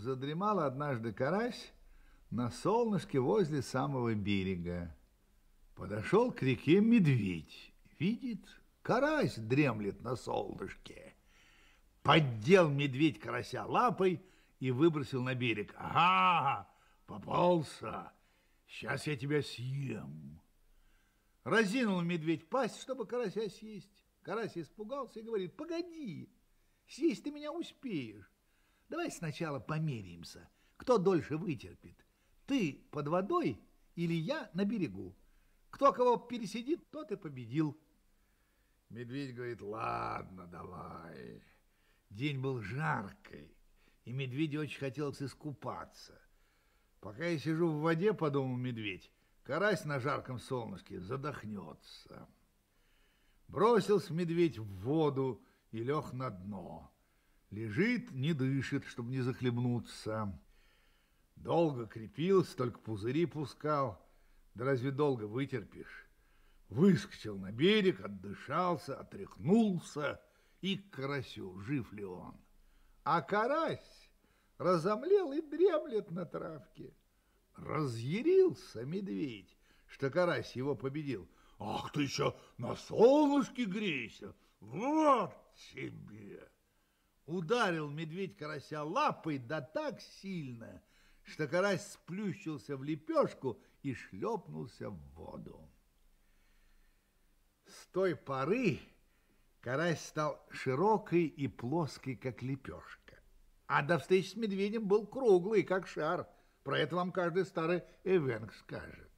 Задремал однажды карась на солнышке возле самого берега. Подошел к реке медведь. Видит, карась дремлет на солнышке. Поддел медведь карася лапой и выбросил на берег. Ага, попался. Сейчас я тебя съем. Разинул медведь пасть, чтобы карася съесть. Карась испугался и говорит, погоди, съесть ты меня успеешь. Давай сначала померяемся, кто дольше вытерпит. Ты под водой или я на берегу. Кто кого пересидит, тот и победил. Медведь говорит, ладно, давай. День был жаркий, и медведю очень хотелось искупаться. Пока я сижу в воде, подумал медведь, карась на жарком солнышке задохнется. Бросился медведь в воду и лег на дно. Лежит, не дышит, чтобы не захлебнуться. Долго крепился, только пузыри пускал. Да разве долго вытерпишь? Выскочил на берег, отдышался, отряхнулся. И к карасю, жив ли он. А карась разомлел и дремлет на травке. Разъярился медведь, что карась его победил. Ах ты еще на солнышке грейся, вот тебе! Ударил медведь карася лапой, да так сильно, что карась сплющился в лепешку и шлепнулся в воду. С той поры карась стал широкий и плоский, как лепешка. А до встречи с медведем был круглый, как шар. Про это вам каждый старый эвенг скажет.